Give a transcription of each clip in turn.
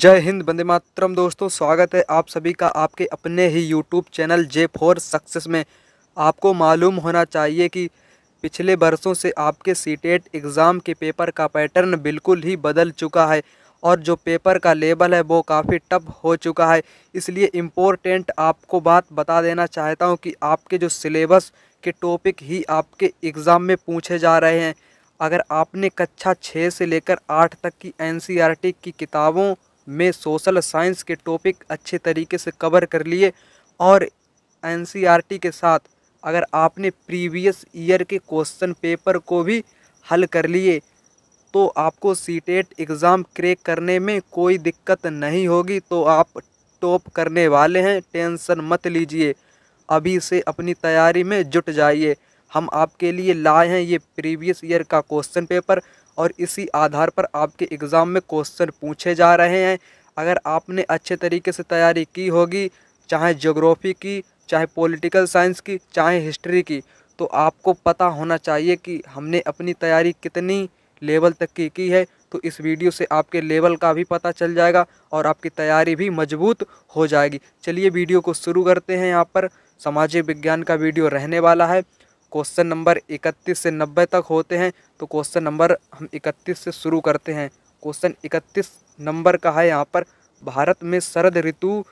जय हिंद बंदे मातरम दोस्तों स्वागत है आप सभी का आपके अपने ही YouTube channel J four success में आपको मालूम होना चाहिए कि पिछले वर्षों से आपके सीटेट एग्ज़ाम e के पेपर का पैटर्न बिल्कुल ही बदल चुका है और जो पेपर का लेबल है वो काफ़ी टफ हो चुका है इसलिए इम्पोर्टेंट आपको बात बता देना चाहता हूँ कि आपके जो सिलेबस के टॉपिक ही आपके एग्ज़ाम में पूछे जा रहे हैं अगर आपने कक्षा छः से लेकर आठ तक की एनसीईआरटी e की किताबों में सोशल साइंस के टॉपिक अच्छे तरीके से कवर कर लिए और एन e के साथ अगर आपने प्रीवियस ईयर के क्वेश्चन पेपर को भी हल कर लिए तो आपको CTET e exam crack करने में कोई दिक्कत नहीं होगी तो आप टॉप करने वाले हैं टेंशन मत लीजिए अभी से अपनी तैयारी में जुट जाइए हम आपके लिए लाए हैं ये प्रीवियस ईयर का क्वेश्चन पेपर और इसी आधार पर आपके एग्ज़ाम में क्वेश्चन पूछे जा रहे हैं अगर आपने अच्छे तरीके से तैयारी की होगी चाहे जोग्राफ़ी की चाहे पॉलिटिकल साइंस की चाहे हिस्ट्री की तो आपको पता होना चाहिए कि हमने अपनी तैयारी कितनी लेवल तक की की है तो इस वीडियो से आपके लेवल का भी पता चल जाएगा और आपकी तैयारी भी मजबूत हो जाएगी चलिए वीडियो को शुरू करते हैं यहाँ पर सामाजिक विज्ञान का वीडियो रहने वाला है क्वेश्चन नंबर इकतीस से नब्बे तक होते हैं तो क्वेश्चन नंबर हम इकतीस से शुरू करते हैं क्वेश्चन इकतीस नंबर का है यहाँ पर भारत में शरद ऋतु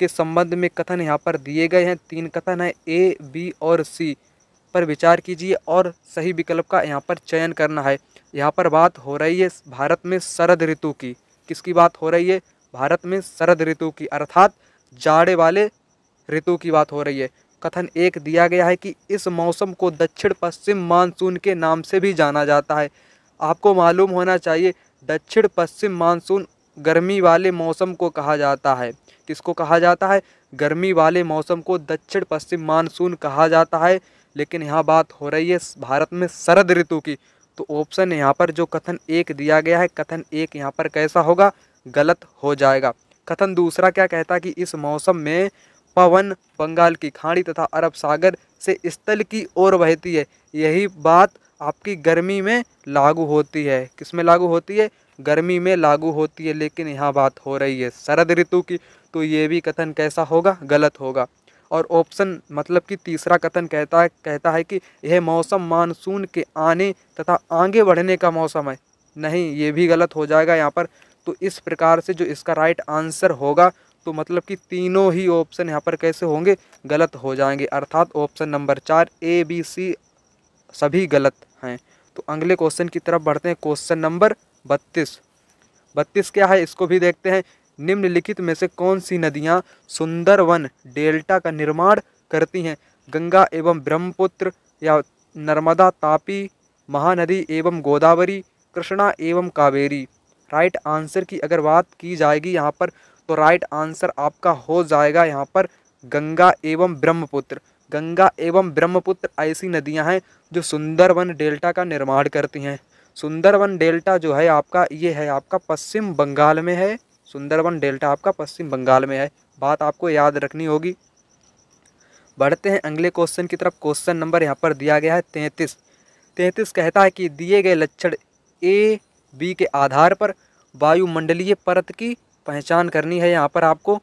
के संबंध में कथन यहाँ पर दिए गए हैं तीन कथन है ए बी और सी पर विचार कीजिए और सही विकल्प का यहाँ पर चयन करना है यहाँ पर बात हो रही है भारत में शरद ऋतु की किसकी बात हो रही है भारत में शरद ऋतु की अर्थात जाड़े वाले ऋतु की बात हो रही है कथन एक दिया गया है कि इस मौसम को दक्षिण पश्चिम मानसून के नाम से भी जाना जाता है आपको मालूम होना चाहिए दक्षिण पश्चिम मानसून गर्मी वाले मौसम को कहा जाता है किसको कहा जाता है गर्मी वाले मौसम को दक्षिण पश्चिम मानसून कहा जाता है लेकिन यहाँ बात हो रही है भारत में शरद ऋतु की तो ऑप्शन यहाँ पर जो कथन एक दिया गया है कथन एक यहाँ पर कैसा होगा गलत हो जाएगा कथन दूसरा क्या कहता कि इस मौसम में पवन बंगाल की खाड़ी तथा अरब सागर से स्थल की ओर बहती है यही बात आपकी गर्मी में लागू होती है किस में लागू होती है गर्मी में लागू होती है लेकिन यहाँ बात हो रही है शरद ऋतु की तो ये भी कथन कैसा होगा गलत होगा और ऑप्शन मतलब कि तीसरा कथन कहता है कहता है कि यह मौसम मानसून के आने तथा आगे बढ़ने का मौसम है नहीं ये भी गलत हो जाएगा यहाँ पर तो इस प्रकार से जो इसका राइट आंसर होगा तो मतलब कि तीनों ही ऑप्शन यहाँ पर कैसे होंगे गलत हो जाएंगे अर्थात ऑप्शन नंबर चार ए बी सी सभी गलत हैं तो अगले क्वेश्चन की तरफ बढ़ते हैं क्वेश्चन नंबर बत्तीस बत्तीस क्या है इसको भी देखते हैं निम्नलिखित में से कौन सी नदियाँ सुंदरवन डेल्टा का निर्माण करती हैं गंगा एवं ब्रह्मपुत्र या नर्मदा तापी महानदी एवं गोदावरी कृष्णा एवं कावेरी राइट आंसर की अगर बात की जाएगी यहाँ पर तो राइट आंसर आपका हो जाएगा यहाँ पर गंगा एवं ब्रह्मपुत्र गंगा एवं ब्रह्मपुत्र ऐसी नदियाँ हैं जो सुंदरवन डेल्टा का निर्माण करती हैं सुंदरवन डेल्टा जो है आपका ये है आपका पश्चिम बंगाल में है सुंदरवन डेल्टा आपका पश्चिम बंगाल में है बात आपको याद रखनी होगी बढ़ते हैं अगले क्वेश्चन की तरफ क्वेश्चन नंबर यहाँ पर दिया गया है तैंतीस तैंतीस कहता है कि दिए गए लक्षण ए बी के आधार पर वायुमंडलीय परत की पहचान करनी है यहाँ पर आपको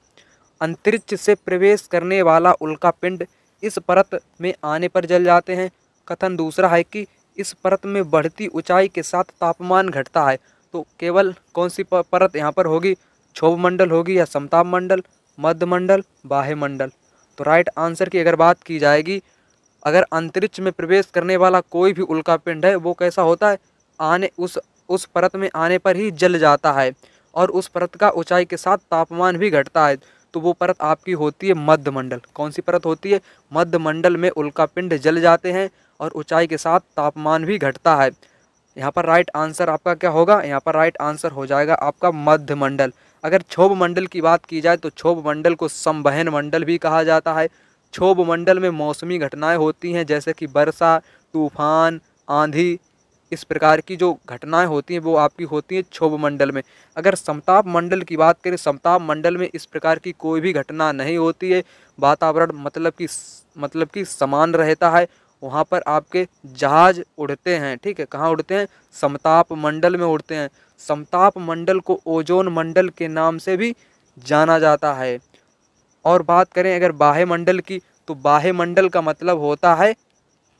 अंतरिक्ष से प्रवेश करने वाला उल्का पिंड इस परत में आने पर जल जाते हैं कथन दूसरा है कि इस परत में बढ़ती ऊंचाई के साथ तापमान घटता है तो केवल कौन सी परत यहाँ पर होगी क्षोभ मंडल होगी या समताप मंडल मध्य मंडल बाह्य मंडल तो राइट आंसर की अगर बात की जाएगी अगर अंतरिक्ष में प्रवेश करने वाला कोई भी उल्का पिंड है वो कैसा होता है आने उस उस परत में आने पर ही जल जाता है और उस परत का ऊंचाई के साथ तापमान भी घटता है तो वो परत आपकी होती है मध्यमंडल कौन सी परत होती है मध्यमंडल में उल्का पिंड जल जाते हैं और ऊंचाई के साथ तापमान भी घटता है यहाँ पर राइट आंसर आपका क्या होगा यहाँ पर राइट आंसर हो जाएगा आपका मध्यमंडल अगर क्षोभ मंडल की बात की जाए तो क्षोभ मंडल को संबहन मंडल भी कहा जाता है क्षोभ मंडल में मौसमी घटनाएँ होती हैं जैसे कि वर्षा तूफान आंधी इस प्रकार की जो घटनाएं होती हैं वो आपकी होती हैं क्षोभ मंडल में अगर समताप मंडल की बात करें समताप मंडल में इस प्रकार की कोई भी घटना नहीं होती है वातावरण मतलब कि मतलब कि समान रहता है वहाँ पर आपके जहाज उड़ते हैं ठीक है कहाँ उड़ते हैं समताप मंडल में उड़ते हैं समताप मंडल को ओजोन मंडल के नाम से भी जाना जाता है और बात करें अगर बाह्य मंडल की तो बाह्य मंडल का मतलब होता है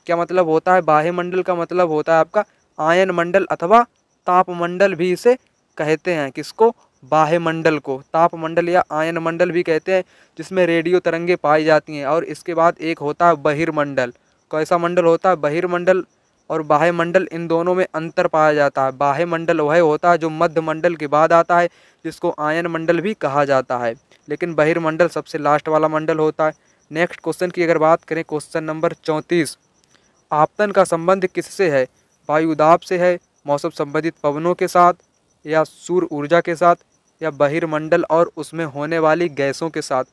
क्या मतलब होता है बाह्य मंडल का मतलब होता है आपका आयन मंडल अथवा तापमंडल भी इसे कहते हैं किसको बाह्यमंडल को तापमंडल या आयन मंडल भी कहते हैं जिसमें रेडियो तरंगे पाई जाती हैं और इसके बाद एक होता है बहिर्मंडल कैसा मंडल होता है बहिर्मंडल और बाह्य मंडल इन दोनों में अंतर पाया जाता है बाह्य मंडल वह होता है जो मध्य मंडल के बाद आता है जिसको आयन मंडल भी कहा जाता है लेकिन बहिर्मंडल सबसे लास्ट वाला मंडल होता है नेक्स्ट क्वेश्चन की अगर बात करें क्वेश्चन नंबर चौंतीस आपतन का संबंध किससे है वायुदाब से है मौसम संबंधित पवनों के साथ या सूर्य ऊर्जा के साथ या बहिर्मंडल और उसमें होने वाली गैसों के साथ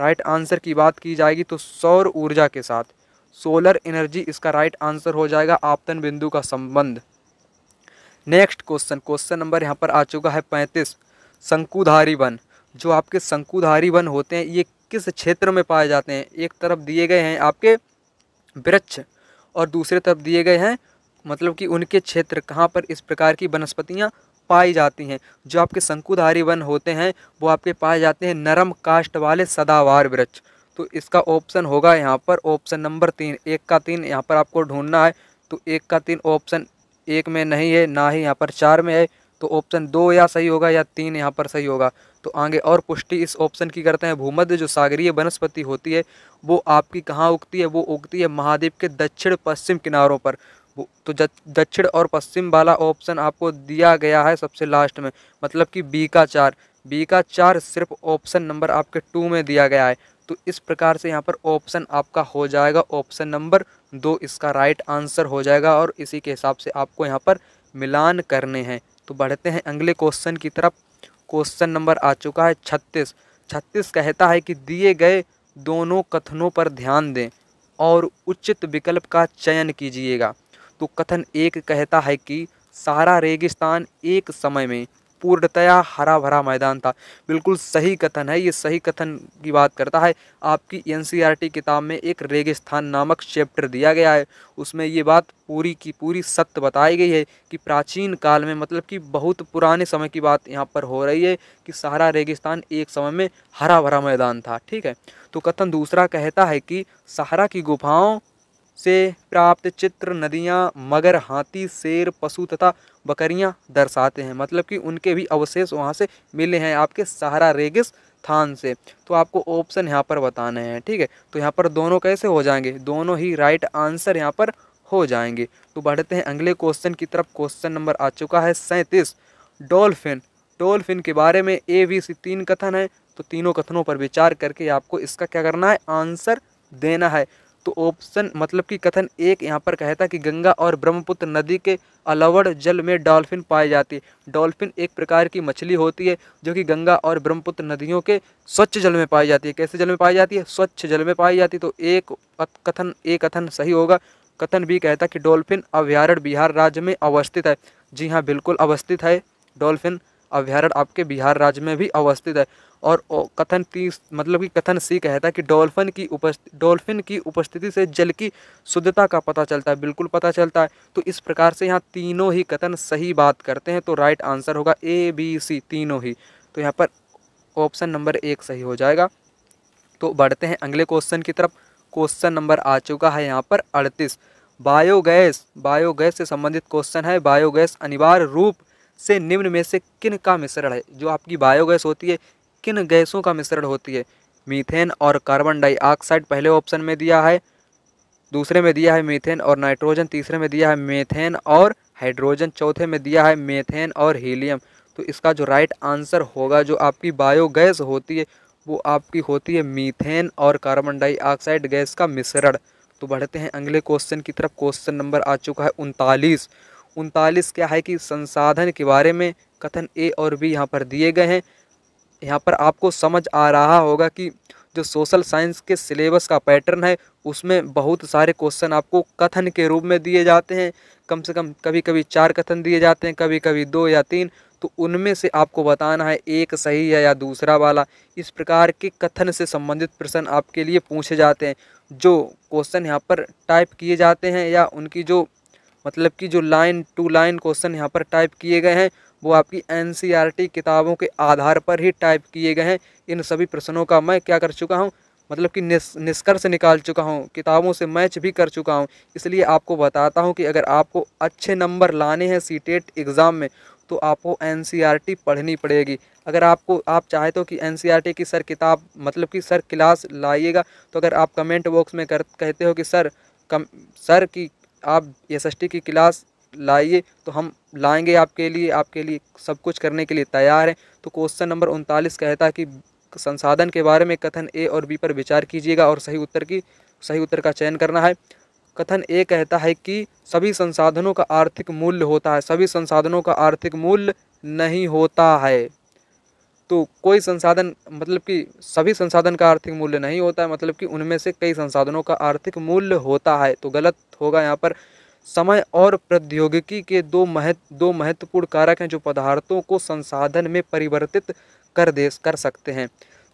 राइट आंसर की बात की जाएगी तो सौर ऊर्जा के साथ सोलर एनर्जी इसका राइट आंसर हो जाएगा आपतन बिंदु का संबंध नेक्स्ट क्वेश्चन क्वेश्चन नंबर यहाँ पर आ चुका है पैंतीस शंकुधारी वन जो आपके शंकुधारी वन होते हैं ये किस क्षेत्र में पाए जाते हैं एक तरफ दिए गए हैं आपके वृक्ष और दूसरे तरफ दिए गए हैं मतलब कि उनके क्षेत्र कहाँ पर इस प्रकार की वनस्पतियाँ पाई जाती हैं जो आपके शंकुधारी वन होते हैं वो आपके पाए जाते हैं नरम काष्ट वाले सदावार वृक्ष तो इसका ऑप्शन होगा यहाँ पर ऑप्शन नंबर तीन एक का तीन यहाँ पर आपको ढूंढना है तो एक का तीन ऑप्शन एक में नहीं है ना ही यहाँ पर चार में है तो ऑप्शन दो या सही होगा या तीन यहाँ पर सही होगा तो आगे और पुष्टि इस ऑप्शन की करते हैं भूमध्य जो सागरीय वनस्पति होती है वो आपकी कहाँ उगती है वो उगती है महाद्वीप के दक्षिण पश्चिम किनारों पर तो दक्षिण और पश्चिम वाला ऑप्शन आपको दिया गया है सबसे लास्ट में मतलब कि बी का चार बी का चार सिर्फ ऑप्शन नंबर आपके टू में दिया गया है तो इस प्रकार से यहाँ पर ऑप्शन आपका हो जाएगा ऑप्शन नंबर दो इसका राइट आंसर हो जाएगा और इसी के हिसाब से आपको यहाँ पर मिलान करने हैं तो बढ़ते हैं अगले क्वेश्चन की तरफ क्वेश्चन नंबर आ चुका है छत्तीस छत्तीस कहता है कि दिए गए दोनों कथनों पर ध्यान दें और उचित विकल्प का चयन कीजिएगा तो कथन एक कहता है कि सारा रेगिस्तान एक समय में पूर्णतया हरा भरा मैदान था बिल्कुल सही कथन है ये सही कथन की बात करता है आपकी एन किताब में एक रेगिस्तान नामक चैप्टर दिया गया है उसमें ये बात पूरी की पूरी सत्य बताई गई है कि प्राचीन काल में मतलब कि बहुत पुराने समय की बात यहाँ पर हो रही है कि सारा रेगिस्तान एक समय में हरा भरा मैदान था ठीक है तो कथन दूसरा कहता है कि सहारा की गुफाओं से प्राप्त चित्र नदियाँ मगर हाथी शेर पशु तथा बकरियाँ दर्शाते हैं मतलब कि उनके भी अवशेष वहाँ से मिले हैं आपके सहारा रेगिस थान से तो आपको ऑप्शन यहाँ पर बताने हैं ठीक है तो यहाँ पर दोनों कैसे हो जाएंगे दोनों ही राइट आंसर यहाँ पर हो जाएंगे तो बढ़ते हैं अगले क्वेश्चन की तरफ क्वेश्चन नंबर आ चुका है सैंतीस डॉल्फिन डॉल्फिन के बारे में ए बी सी तीन कथन है तो तीनों कथनों पर विचार करके आपको इसका क्या करना है आंसर देना है तो ऑप्शन मतलब कि कथन एक यहाँ पर कहता कि गंगा और ब्रह्मपुत्र नदी के अलावड़ जल में डॉल्फिन पाई जाती है डॉल्फिन एक प्रकार की मछली होती है जो कि गंगा और ब्रह्मपुत्र नदियों के स्वच्छ जल में पाई जाती है कैसे जल में पाई जाती है स्वच्छ जल में पाई जाती है तो एक कथन एक कथन सही होगा कथन भी कहता कि डॉल्फिन अभ्यारण्य बिहार राज्य में अवस्थित है जी हाँ बिल्कुल अवस्थित है डॉल्फिन अभ्यारण्य आपके बिहार राज्य में भी अवस्थित है और कथन तीस मतलब कि कथन सी कहता है कि डॉल्फिन की उपस्थित डॉल्फिन की उपस्थिति से जल की शुद्धता का पता चलता है बिल्कुल पता चलता है तो इस प्रकार से यहाँ तीनों ही कथन सही बात करते हैं तो राइट आंसर होगा ए बी सी तीनों ही तो यहाँ पर ऑप्शन नंबर एक सही हो जाएगा तो बढ़ते हैं अगले क्वेश्चन की तरफ क्वेश्चन नंबर आ चुका है यहाँ पर अड़तीस बायोगैस बायोगैस से संबंधित क्वेश्चन है बायोगैस अनिवार्य रूप से निम्न में से किन का मिश्रण है जो आपकी बायोगैस होती है किन गैसों का मिश्रण होती है मीथेन और कार्बन डाइऑक्साइड पहले ऑप्शन में दिया है दूसरे में दिया है मीथेन और नाइट्रोजन तीसरे में दिया है मीथेन और हाइड्रोजन चौथे में दिया है मीथेन और हीलियम तो इसका जो राइट आंसर होगा जो आपकी बायोगैस होती है वो आपकी होती है मीथेन और कार्बन डाइऑक्साइड गैस का मिश्रण तो बढ़ते हैं अगले क्वेश्चन की तरफ क्वेश्चन नंबर आ चुका है उनतालीस उनतालीस क्या है कि संसाधन के बारे में कथन ए और बी यहाँ पर दिए गए हैं यहाँ पर आपको समझ आ रहा होगा कि जो सोशल साइंस के सिलेबस का पैटर्न है उसमें बहुत सारे क्वेश्चन आपको कथन के रूप में दिए जाते हैं कम से कम कभी कभी चार कथन दिए जाते हैं कभी कभी दो या तीन तो उनमें से आपको बताना है एक सही है या दूसरा वाला इस प्रकार के कथन से संबंधित प्रश्न आपके लिए पूछे जाते हैं जो क्वेश्चन यहाँ पर टाइप किए जाते हैं या उनकी जो मतलब कि जो लाइन टू लाइन क्वेश्चन यहाँ पर टाइप किए गए हैं वो आपकी एनसीईआरटी e किताबों के आधार पर ही टाइप किए गए हैं इन सभी प्रश्नों का मैं क्या कर चुका हूँ मतलब कि निस, निष्कर्ष निकाल चुका हूँ किताबों से मैच भी कर चुका हूँ इसलिए आपको बताता हूँ कि अगर आपको अच्छे नंबर लाने हैं सी एग्ज़ाम e में तो आपको एन e पढ़नी पड़ेगी अगर आपको आप चाहे तो कि एन की सर किताब मतलब कि सर क्लास लाइएगा तो अगर आप कमेंट बॉक्स में कर कहते हो कि सर कम सर की आप एस की क्लास लाइए तो हम लाएंगे आपके लिए आपके लिए सब कुछ करने के लिए तैयार हैं तो क्वेश्चन नंबर उनतालीस कहता है कि संसाधन के बारे में कथन ए और बी पर विचार कीजिएगा और सही उत्तर की सही उत्तर का चयन करना है कथन ए कहता है कि सभी संसाधनों का आर्थिक मूल्य होता है सभी संसाधनों का आर्थिक मूल्य नहीं होता है तो कोई संसाधन मतलब कि सभी संसाधन का आर्थिक मूल्य नहीं होता है मतलब कि उनमें से कई संसाधनों का आर्थिक मूल्य होता है तो गलत होगा यहाँ पर समय और प्रौद्योगिकी के दो महत्व दो महत्वपूर्ण कारक हैं जो पदार्थों को संसाधन में परिवर्तित कर दे कर सकते हैं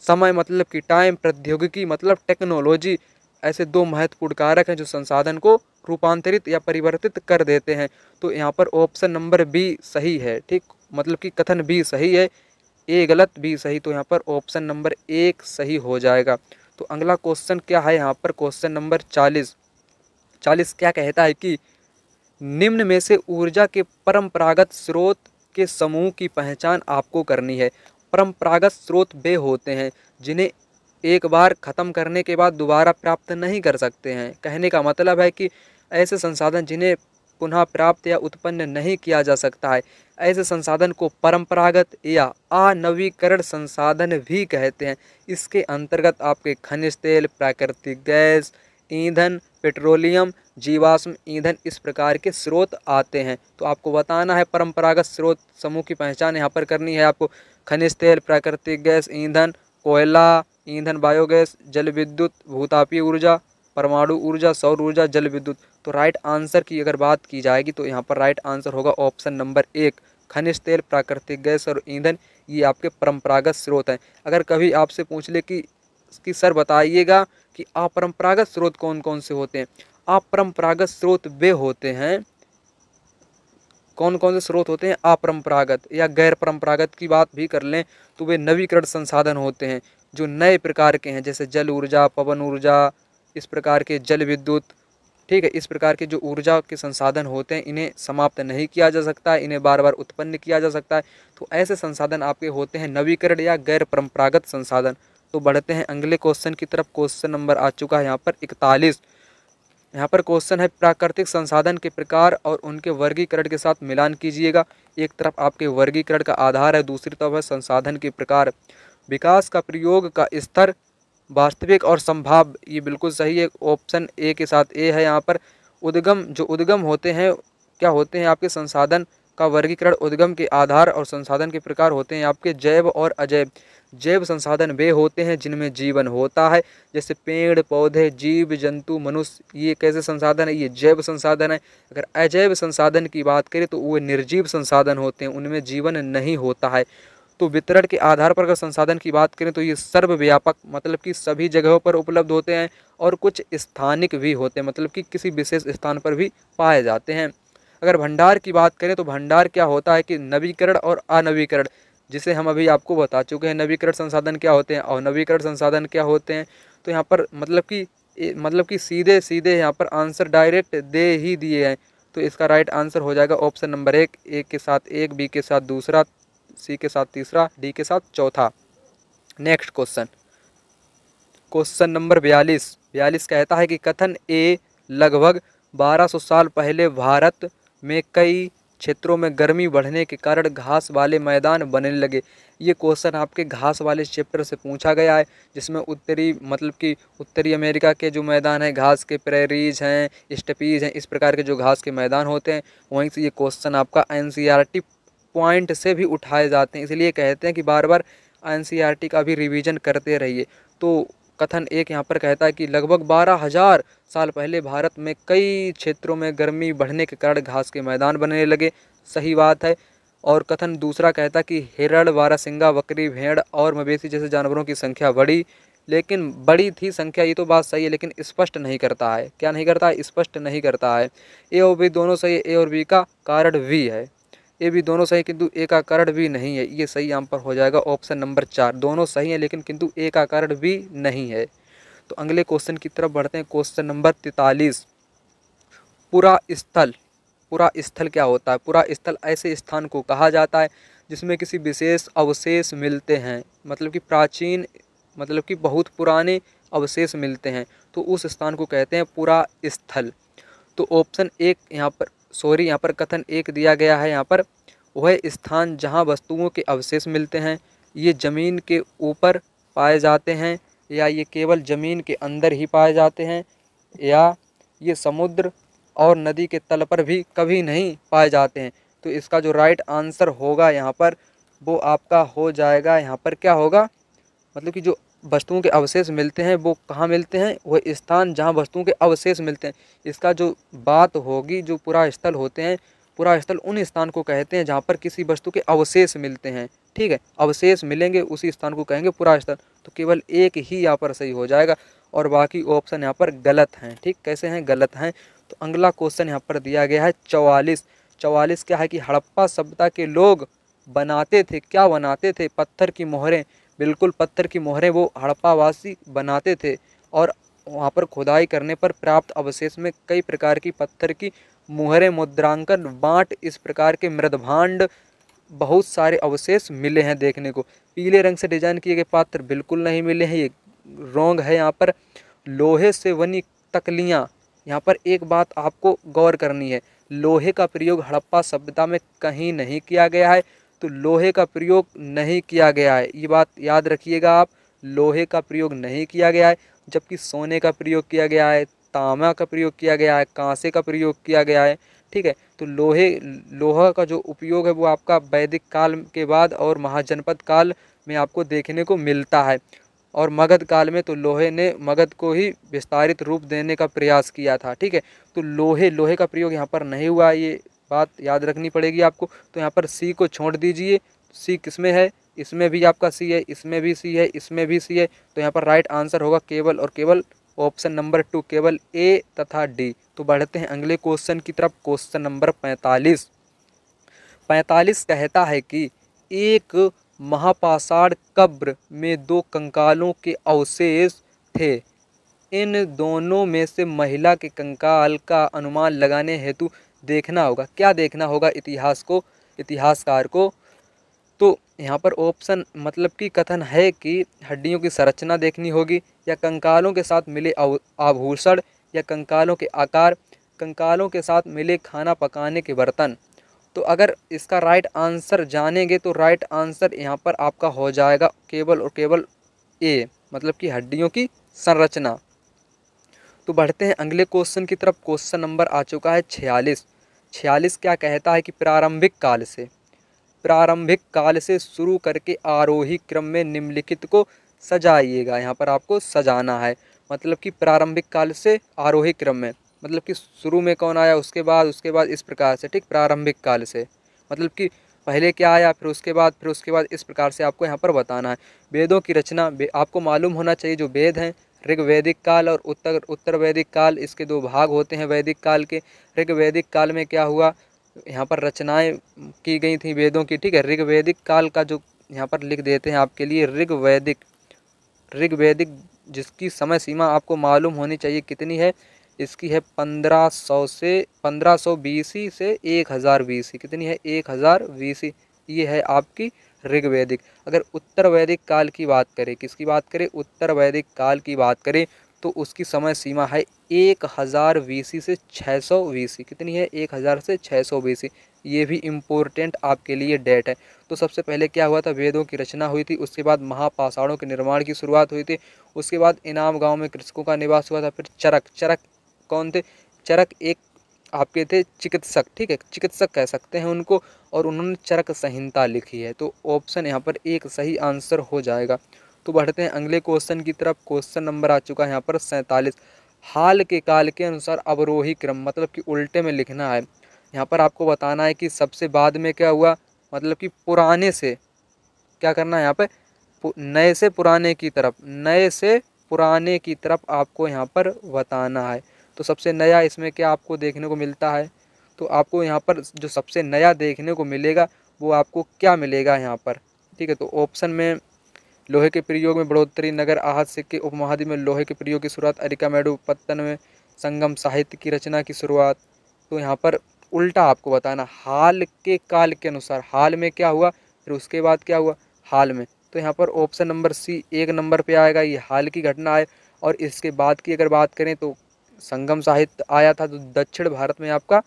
समय मतलब कि टाइम प्रौद्योगिकी मतलब टेक्नोलॉजी ऐसे दो महत्वपूर्ण कारक हैं जो संसाधन को रूपांतरित या परिवर्तित कर देते हैं तो यहाँ पर ऑप्शन नंबर बी सही है ठीक मतलब कि कथन बी सही है ए गलत भी सही तो यहाँ पर ऑप्शन नंबर एक सही हो जाएगा तो अगला क्वेश्चन क्या है यहाँ पर क्वेश्चन नंबर चालीस चालीस क्या कहता है कि निम्न में से ऊर्जा के परंपरागत स्रोत के समूह की पहचान आपको करनी है परंपरागत स्रोत वे होते हैं जिन्हें एक बार ख़त्म करने के बाद दोबारा प्राप्त नहीं कर सकते हैं कहने का मतलब है कि ऐसे संसाधन जिन्हें पुनः प्राप्त या उत्पन्न नहीं किया जा सकता है ऐसे संसाधन को परंपरागत या अनवीकरण संसाधन भी कहते हैं इसके अंतर्गत आपके खनिज तेल प्राकृतिक गैस ईंधन पेट्रोलियम जीवाश्म ईंधन इस प्रकार के स्रोत आते हैं तो आपको बताना है परंपरागत स्रोत समूह की पहचान यहाँ पर करनी है आपको खनिज तेल प्राकृतिक गैस ईंधन कोयला ईंधन बायोगैस जल विद्युत भूतापी ऊर्जा परमाणु ऊर्जा सौर ऊर्जा जल विद्युत तो राइट आंसर की अगर बात की जाएगी तो यहाँ पर राइट आंसर होगा ऑप्शन नंबर एक खनिज तेल प्राकृतिक गैस और ईंधन ये आपके परंपरागत स्रोत हैं अगर कभी आपसे पूछ ले कि कि सर बताइएगा कि अपरम्परागत स्रोत कौन कौन से होते हैं अपरम्परागत स्रोत वे होते हैं कौन कौन से स्रोत होते हैं अपरम्परागत या गैर परम्परागत की बात भी कर लें तो वे नवीकरण संसाधन होते हैं जो नए प्रकार के हैं जैसे जल ऊर्जा पवन ऊर्जा इस प्रकार के जल विद्युत ठीक है इस प्रकार के जो ऊर्जा के संसाधन होते हैं इन्हें समाप्त नहीं किया जा सकता है इन्हें बार बार उत्पन्न किया जा सकता है तो ऐसे संसाधन आपके होते हैं नवीकरण या गैर परंपरागत संसाधन तो बढ़ते हैं अगले क्वेश्चन की तरफ क्वेश्चन नंबर आ चुका है यहाँ पर इकतालीस यहाँ पर क्वेश्चन है प्राकृतिक संसाधन के प्रकार और उनके वर्गीकरण के साथ मिलान कीजिएगा एक तरफ आपके वर्गीकरण का आधार है दूसरी तरफ है संसाधन के प्रकार विकास का प्रयोग का स्तर वास्तविक और संभाव ये बिल्कुल सही है ऑप्शन ए के साथ ए है यहाँ पर उद्गम जो उद्गम होते हैं क्या होते हैं आपके संसाधन का वर्गीकरण उद्गम के आधार और संसाधन के प्रकार होते हैं आपके जैव और अजैव जैव संसाधन वे होते हैं जिनमें जीवन होता है जैसे पेड़ पौधे जीव जंतु मनुष्य ये कैसे संसाधन है ये जैव संसाधन है अगर अजैव संसाधन की बात करें तो वो निर्जीव संसाधन होते हैं उनमें जीवन नहीं होता है तो वितरण के आधार पर अगर संसाधन की बात करें तो ये सर्वव्यापक मतलब कि सभी जगहों पर उपलब्ध होते हैं और कुछ स्थानिक भी होते हैं मतलब कि किसी विशेष स्थान पर भी पाए जाते हैं अगर भंडार की बात करें तो भंडार क्या होता है कि नवीकरण और अनवीकरण जिसे हम अभी आपको बता चुके हैं नवीकरण संसाधन क्या होते हैं और नवीकरण संसाधन क्या होते हैं तो यहाँ पर मतलब कि मतलब कि सीधे सीधे यहाँ पर आंसर डायरेक्ट दे ही दिए हैं तो इसका राइट आंसर हो जाएगा ऑप्शन नंबर एक ए के साथ एक बी के साथ दूसरा सी के साथ तीसरा डी के साथ चौथा नेक्स्ट क्वेश्चन क्वेश्चन नंबर बयालीस बयालीस कहता है कि कथन ए लगभग 1200 साल पहले भारत में कई क्षेत्रों में गर्मी बढ़ने के कारण घास वाले मैदान बनने लगे ये क्वेश्चन आपके घास वाले चैप्टर से पूछा गया है जिसमें उत्तरी मतलब कि उत्तरी अमेरिका के जो मैदान हैं घास के प्रेरीज हैं स्टपीज हैं इस प्रकार के जो घास के मैदान होते हैं वहीं से ये क्वेश्चन आपका एन पॉइंट से भी उठाए जाते हैं इसलिए कहते हैं कि बार बार एन का भी रिविज़न करते रहिए तो कथन एक यहाँ पर कहता है कि लगभग बारह हज़ार साल पहले भारत में कई क्षेत्रों में गर्मी बढ़ने के कारण घास के मैदान बनने लगे सही बात है और कथन दूसरा कहता कि हिरण सिंगा बकरी भेड़ और मवेशी जैसे जानवरों की संख्या बढ़ी लेकिन बड़ी थी संख्या ये तो बात सही है लेकिन स्पष्ट नहीं करता है क्या नहीं करता है स्पष्ट नहीं करता है ए और बी दोनों सही ए और बी का कारण वी है ये भी दोनों सही है किंतु ए का कारण भी नहीं है ये सही यहाँ पर हो जाएगा ऑप्शन नंबर चार दोनों सही है लेकिन किंतु ए का कारण भी नहीं है तो अगले क्वेश्चन की तरफ बढ़ते हैं क्वेश्चन नंबर तैतालीस पूरा स्थल पूरा स्थल क्या होता है पूरा स्थल ऐसे स्थान को कहा जाता है जिसमें किसी विशेष अवशेष मिलते हैं मतलब कि प्राचीन मतलब कि बहुत पुराने अवशेष मिलते हैं तो उस स्थान को कहते हैं पूरा स्थल तो ऑप्शन एक यहाँ पर सॉरी यहाँ पर कथन एक दिया गया है यहाँ पर वह स्थान जहाँ वस्तुओं के अवशेष मिलते हैं ये ज़मीन के ऊपर पाए जाते हैं या ये केवल ज़मीन के अंदर ही पाए जाते हैं या ये समुद्र और नदी के तल पर भी कभी नहीं पाए जाते हैं तो इसका जो राइट आंसर होगा यहाँ पर वो आपका हो जाएगा यहाँ पर क्या होगा मतलब कि जो वस्तुओं के अवशेष मिलते हैं वो कहाँ मिलते हैं वह स्थान जहाँ वस्तुओं के अवशेष मिलते हैं इसका जो बात होगी जो पूरा स्थल होते हैं पूरा स्थल उन स्थान को कहते हैं जहाँ पर किसी वस्तु के अवशेष मिलते हैं ठीक है अवशेष मिलेंगे उसी स्थान को कहेंगे पूरा स्थल तो केवल एक ही यहाँ पर सही हो जाएगा और बाकी ऑप्शन यहाँ पर गलत हैं ठीक कैसे हैं गलत हैं तो अगला क्वेश्चन यहाँ पर दिया गया है चवालीस चवालीस क्या है कि हड़प्पा सभ्यता के लोग बनाते थे क्या बनाते थे पत्थर की मोहरें बिल्कुल पत्थर की मोहरें वो हड़प्पावासी बनाते थे और वहाँ पर खुदाई करने पर प्राप्त अवशेष में कई प्रकार की पत्थर की मुहरे मुद्रांकन बाँट इस प्रकार के मृदभांड बहुत सारे अवशेष मिले हैं देखने को पीले रंग से डिजाइन किए गए पात्र बिल्कुल नहीं मिले हैं ये रोंग है यहाँ पर लोहे से बनी तकलियाँ यहाँ पर एक बात आपको गौर करनी है लोहे का प्रयोग हड़प्पा सभ्यता में कहीं नहीं किया गया है तो लोहे का प्रयोग नहीं किया गया है ये बात याद रखिएगा आप लोहे का प्रयोग नहीं किया गया है जबकि सोने का प्रयोग किया गया है तामा का प्रयोग किया गया है कांसे का प्रयोग किया गया है ठीक है तो लोहे लोहा का जो उपयोग है वो आपका वैदिक काल के बाद और महाजनपद काल में आपको देखने को मिलता है और मगध काल में तो लोहे ने मगध को ही विस्तारित रूप देने का प्रयास किया था ठीक है तो लोहे लोहे का प्रयोग यहाँ पर नहीं हुआ ये बात याद रखनी पड़ेगी आपको तो यहाँ पर सी को छोड़ दीजिए सी किस में है इसमें भी आपका सी है इसमें भी सी है इसमें भी सी है तो यहाँ पर राइट आंसर होगा केवल और केवल ऑप्शन नंबर टू केवल ए तथा डी तो बढ़ते हैं अगले क्वेश्चन की तरफ क्वेश्चन नंबर पैंतालीस पैंतालीस कहता है कि एक महापाषाण कब्र में दो कंकालों के अवशेष थे इन दोनों में से महिला के कंकाल का अनुमान लगाने हेतु देखना होगा क्या देखना होगा इतिहास को इतिहासकार को तो यहाँ पर ऑप्शन मतलब कि कथन है कि हड्डियों की संरचना देखनी होगी या कंकालों के साथ मिले आभूषण या कंकालों के आकार कंकालों के साथ मिले खाना पकाने के बर्तन तो अगर इसका राइट आंसर जानेंगे तो राइट आंसर यहाँ पर आपका हो जाएगा केवल और केवल ए मतलब कि हड्डियों की संरचना तो बढ़ते हैं अगले क्वेश्चन की तरफ क्वेश्चन नंबर आ चुका है छियालीस छियालीस क्या कहता है कि प्रारंभिक काल से प्रारंभिक काल से शुरू करके आरोही क्रम में निम्नलिखित को सजाइएगा यहाँ पर आपको सजाना है मतलब कि प्रारंभिक काल से आरोही क्रम में मतलब कि शुरू में कौन आया उसके बाद उसके बाद इस प्रकार से ठीक प्रारंभिक काल से मतलब कि पहले क्या आया फिर उसके बाद फिर उसके बाद इस प्रकार से आपको यहाँ पर बताना है वेदों की रचना आपको मालूम होना चाहिए जो वेद हैं ऋग वैदिक काल और उत्तर उत्तर वैदिक काल इसके दो भाग होते हैं वैदिक काल के ऋग वैदिक काल में क्या हुआ यहाँ पर रचनाएं की गई थी वेदों की ठीक है ऋग वैदिक काल का जो यहाँ पर लिख देते हैं आपके लिए ऋग वैदिक ऋग वैदिक जिसकी समय सीमा आपको मालूम होनी चाहिए कितनी है इसकी है पंद्रह सौ से पंद्रह सौ बीसी से एक हज़ार बीसी कितनी है एक हज़ार बीसी ये है आपकी ऋग्वैदिक अगर उत्तर वैदिक काल की बात करें किसकी बात करें उत्तर वैदिक काल की बात करें तो उसकी समय सीमा है एक हज़ार बीसी से छः सौ बीसी कितनी है एक हज़ार से छः सौ बीसी ये भी इम्पोर्टेंट आपके लिए डेट है तो सबसे पहले क्या हुआ था वेदों की रचना हुई थी उसके बाद महापाषाणों के निर्माण की शुरुआत हुई थी उसके बाद इनाम गांव में कृषकों का निवास हुआ था फिर चरक चरक कौन थे चरक एक आपके थे चिकित्सक ठीक है चिकित्सक कह सकते हैं उनको और उन्होंने चरक संहिता लिखी है तो ऑप्शन यहाँ पर एक सही आंसर हो जाएगा तो बढ़ते हैं अगले क्वेश्चन की तरफ क्वेश्चन नंबर आ चुका है यहाँ पर सैंतालीस हाल के काल के अनुसार अवरोही क्रम मतलब कि उल्टे में लिखना है यहाँ पर आपको बताना है कि सबसे बाद में क्या हुआ मतलब कि पुराने से क्या करना है यहाँ पर नए से पुराने की तरफ नए से पुराने की तरफ आपको यहाँ पर बताना है तो सबसे नया इसमें क्या आपको देखने को मिलता है तो आपको यहाँ पर जो सबसे नया देखने को मिलेगा वो आपको क्या मिलेगा यहाँ पर ठीक है तो ऑप्शन में लोहे के प्रयोग में बढ़ोतरी नगर आहत सिक्के उपमहाद्वीप में लोहे के प्रयोग की शुरुआत अरिका मेडू पत्तन में संगम साहित्य की रचना की शुरुआत तो यहाँ पर उल्टा आपको बताना हाल के काल के अनुसार हाल में क्या हुआ फिर उसके बाद क्या हुआ हाल में तो यहाँ पर ऑप्शन नंबर सी एक नंबर पे आएगा ये हाल की घटना है और इसके बाद की अगर बात करें तो संगम साहित्य आया था जो तो दक्षिण भारत में आपका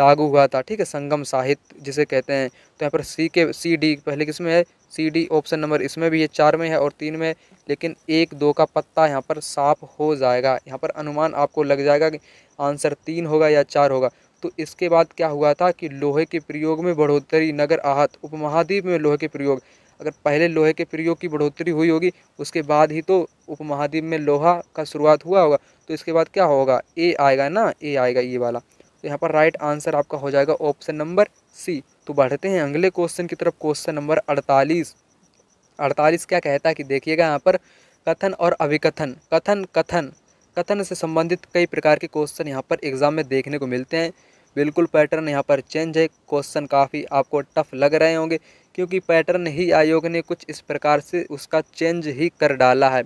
लागू हुआ था ठीक है संगम साहित्य जिसे कहते हैं तो यहाँ पर सी के सी डी पहले किस में है सी डी ऑप्शन नंबर इसमें भी है चार में है और तीन में लेकिन एक दो का पत्ता यहाँ पर साफ हो जाएगा यहाँ पर अनुमान आपको लग जाएगा कि आंसर तीन होगा या चार होगा तो इसके बाद क्या हुआ था कि लोहे के प्रयोग में बढ़ोतरी नगर आहत उपमहाद्वीप में लोहे के प्रयोग अगर पहले लोहे के प्रयोग की बढ़ोतरी हुई होगी उसके बाद ही तो उपमहाद्वीप में लोहा का शुरुआत हुआ होगा तो इसके बाद क्या होगा ए आएगा ना ए आएगा ये वाला तो यहाँ पर राइट आंसर आपका हो जाएगा ऑप्शन नंबर सी तो बढ़ते हैं अगले क्वेश्चन की तरफ क्वेश्चन नंबर अड़तालीस अड़तालीस क्या कहता है कि देखिएगा यहाँ पर कथन और अभिकथन कथन कथन कथन से संबंधित कई प्रकार के क्वेश्चन यहाँ पर एग्ज़ाम में देखने को मिलते हैं बिल्कुल पैटर्न यहाँ पर चेंज है क्वेश्चन काफ़ी आपको टफ लग रहे होंगे क्योंकि पैटर्न ही आयोग ने कुछ इस प्रकार से उसका चेंज ही कर डाला है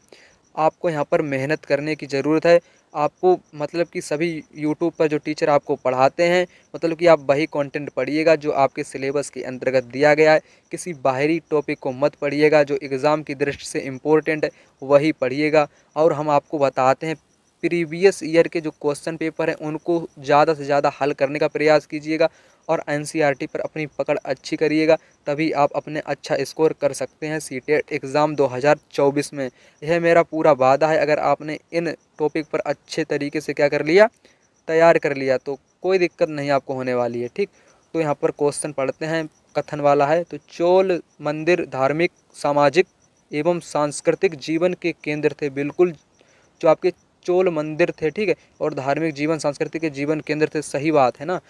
आपको यहाँ पर मेहनत करने की ज़रूरत है आपको मतलब कि सभी यूट्यूब पर जो टीचर आपको पढ़ाते हैं मतलब कि आप वही कंटेंट पढ़िएगा जो आपके सिलेबस के अंतर्गत दिया गया है किसी बाहरी टॉपिक को मत पढ़िएगा जो एग्ज़ाम की दृष्टि से इम्पोर्टेंट है वही पढ़िएगा और हम आपको बताते हैं प्रीवियस ईयर के जो क्वेश्चन पेपर हैं उनको ज़्यादा से ज़्यादा हल करने का प्रयास कीजिएगा और एन e पर अपनी पकड़ अच्छी करिएगा तभी आप अपने अच्छा स्कोर कर सकते हैं सी एग्ज़ाम 2024 में यह मेरा पूरा वादा है अगर आपने इन टॉपिक पर अच्छे तरीके से क्या कर लिया तैयार कर लिया तो कोई दिक्कत नहीं आपको होने वाली है ठीक तो यहाँ पर क्वेश्चन पढ़ते हैं कथन वाला है तो चोल मंदिर धार्मिक सामाजिक एवं सांस्कृतिक जीवन के केंद्र थे बिल्कुल जो आपके चोल मंदिर थे ठीक है और धार्मिक जीवन सांस्कृतिक के जीवन केंद्र थे सही बात है ना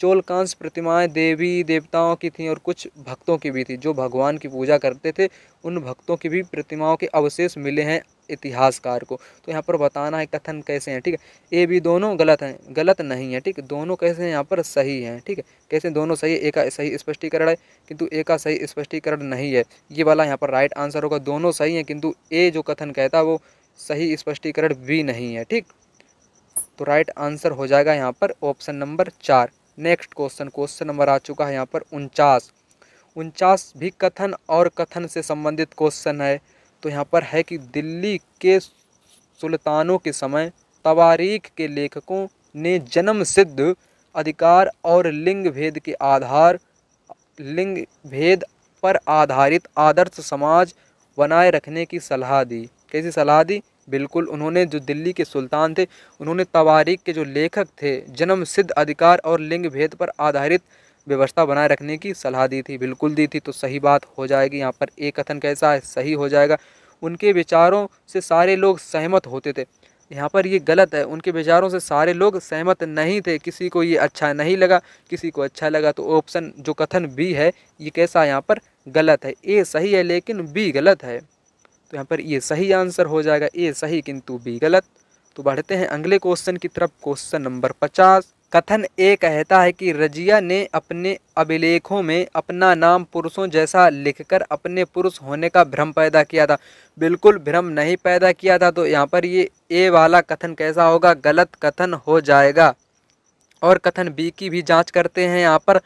चोलकांश प्रतिमाएं देवी देवताओं की थीं और कुछ भक्तों की भी थी जो भगवान की पूजा करते थे उन भक्तों की भी प्रतिमाओं के अवशेष मिले हैं इतिहासकार को तो यहाँ पर बताना है कथन कैसे हैं ठीक है ये भी दोनों गलत हैं गलत नहीं है ठीक है दोनों कैसे हैं यहाँ पर सही हैं ठीक है कैसे दोनों सही है एक का सही स्पष्टीकरण है किंतु एक का सही स्पष्टीकरण नहीं है ये वाला यहाँ पर राइट आंसर होगा दोनों सही हैं किंतु ए जो कथन कहता है वो सही स्पष्टीकरण भी नहीं है ठीक तो राइट आंसर हो जाएगा यहाँ पर ऑप्शन नंबर चार नेक्स्ट क्वेश्चन क्वेश्चन नंबर आ चुका है यहाँ पर उनचास उनचास भी कथन और कथन से संबंधित क्वेश्चन है तो यहाँ पर है कि दिल्ली के सुल्तानों के समय तवारीख के लेखकों ने जन्म सिद्ध अधिकार और लिंग भेद के आधार लिंग भेद पर आधारित आदर्श समाज बनाए रखने की सलाह दी कैसी सलाह दी बिल्कुल उन्होंने जो दिल्ली के सुल्तान थे उन्होंने तवारीख के जो लेखक थे जन्म सिद्ध अधिकार और लिंग भेद पर आधारित व्यवस्था बनाए रखने की सलाह दी थी बिल्कुल दी थी तो सही बात हो जाएगी यहाँ पर एक कथन कैसा है सही हो जाएगा उनके विचारों से सारे लोग सहमत होते थे यहाँ पर ये गलत है उनके विचारों से सारे लोग सहमत नहीं थे किसी को ये अच्छा नहीं लगा किसी को अच्छा लगा तो ऑप्शन जो कथन बी है ये कैसा यहाँ पर गलत है ए सही है लेकिन बी गलत है तो यहाँ पर ये सही आंसर हो जाएगा ए सही किंतु बी गलत तो बढ़ते हैं अगले क्वेश्चन की तरफ क्वेश्चन नंबर पचास कथन ए कहता है कि रजिया ने अपने अभिलेखों में अपना नाम पुरुषों जैसा लिखकर अपने पुरुष होने का भ्रम पैदा किया था बिल्कुल भ्रम नहीं पैदा किया था तो यहाँ पर ये ए वाला कथन कैसा होगा गलत कथन हो जाएगा और कथन बी की भी जांच करते हैं यहाँ पर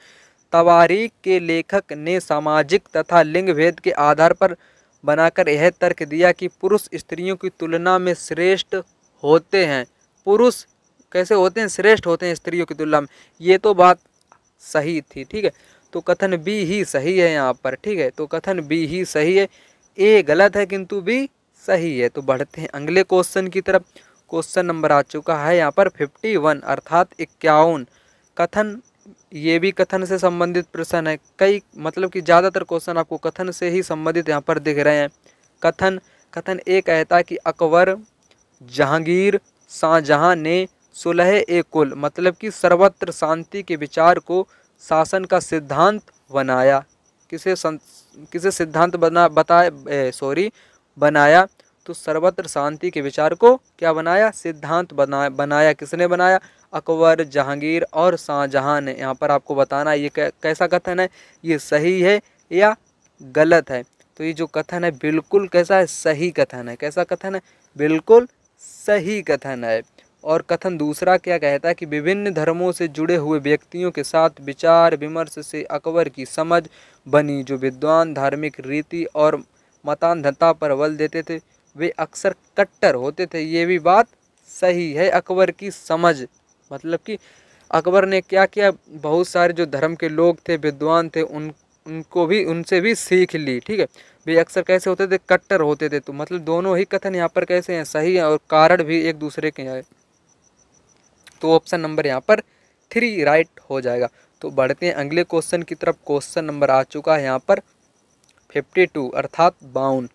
तवारीख के लेखक ने सामाजिक तथा लिंग भेद के आधार पर बनाकर यह तर्क दिया कि पुरुष स्त्रियों की तुलना में श्रेष्ठ होते हैं पुरुष कैसे होते हैं श्रेष्ठ होते हैं स्त्रियों की तुलना में ये तो बात सही थी ठीक है तो कथन बी ही सही है यहाँ पर ठीक है तो कथन बी ही सही है ए गलत है किंतु बी सही है तो बढ़ते हैं अगले क्वेश्चन की तरफ क्वेश्चन नंबर आ चुका है यहाँ पर फिफ्टी वन अर्थात इक्यावन कथन ये भी कथन से संबंधित प्रश्न है कई मतलब कि ज़्यादातर क्वेश्चन आपको कथन से ही संबंधित यहाँ पर दिख रहे हैं कथन कथन ए कहता कि अकबर जहांगीर शाहजहाँ ने सुलह ए कुल मतलब कि सर्वत्र शांति के विचार को शासन का सिद्धांत बनाया किसे सं, किसे सिद्धांत बना बताया सॉरी बनाया तो सर्वत्र शांति के विचार को क्या बनाया सिद्धांत बना बनाया किसने बनाया अकबर जहांगीर और शाहजहाँ ने यहाँ पर आपको बताना है ये कैसा कथन है ये सही है या गलत है तो ये जो कथन है बिल्कुल कैसा है सही कथन है कैसा कथन है बिल्कुल सही कथन है और कथन दूसरा क्या कहता है कि विभिन्न धर्मों से जुड़े हुए व्यक्तियों के साथ विचार विमर्श से अकबर की समझ बनी जो विद्वान धार्मिक रीति और मतानधता पर बल देते थे वे अक्सर कट्टर होते थे ये भी बात सही है अकबर की समझ मतलब कि अकबर ने क्या किया बहुत सारे जो धर्म के लोग थे विद्वान थे उन उनको भी उनसे भी सीख ली ठीक है वे अक्सर कैसे होते थे कट्टर होते थे तो मतलब दोनों ही कथन यहाँ पर कैसे हैं सही है और कारण भी एक दूसरे के हैं तो ऑप्शन नंबर यहाँ पर थ्री राइट हो जाएगा तो बढ़ते हैं अगले क्वेश्चन की तरफ क्वेश्चन नंबर आ चुका है यहाँ पर फिफ्टी टू अर्थात बाउन